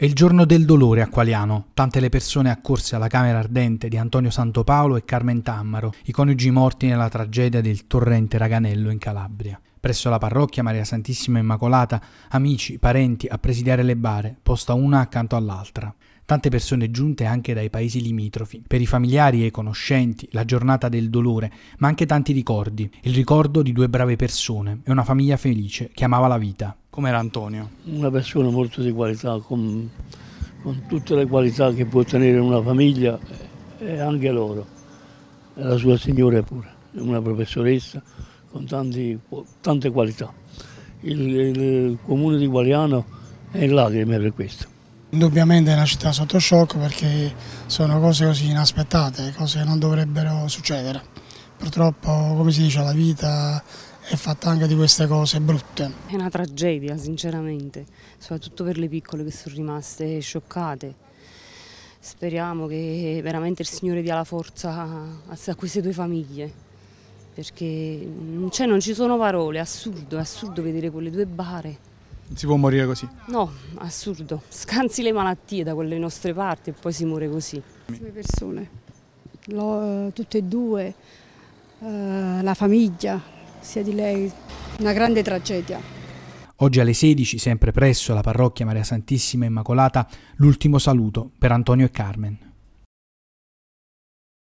È il giorno del dolore a Qualiano, tante le persone accorse alla Camera Ardente di Antonio Santopaolo e Carmen Tammaro, i coniugi morti nella tragedia del torrente Raganello in Calabria. Presso la parrocchia Maria Santissima Immacolata, amici, parenti a presidiare le bare, posta una accanto all'altra. Tante persone giunte anche dai paesi limitrofi. Per i familiari e i conoscenti, la giornata del dolore, ma anche tanti ricordi. Il ricordo di due brave persone e una famiglia felice che amava la vita era Antonio? Una persona molto di qualità, con, con tutte le qualità che può tenere una famiglia e eh, eh, anche loro. la sua signora è pure, una professoressa con tanti, tante qualità. Il, il, comune di Gualiano è in lacrime per questo. Indubbiamente è una città sotto shock perché sono cose così inaspettate, cose che non dovrebbero succedere. Purtroppo, come si dice, la vita è fatta anche di queste cose brutte. È una tragedia, sinceramente, soprattutto per le piccole che sono rimaste scioccate. Speriamo che veramente il Signore dia la forza a queste due famiglie perché cioè, non ci sono parole, è assurdo, è assurdo vedere quelle due bare. Non si può morire così? No, assurdo. Scansi le malattie da quelle nostre parti e poi si muore così. Le Persone, Lo, eh, tutte e due, eh, la famiglia sia di lei, una grande tragedia. Oggi alle 16, sempre presso la parrocchia Maria Santissima Immacolata, l'ultimo saluto per Antonio e Carmen.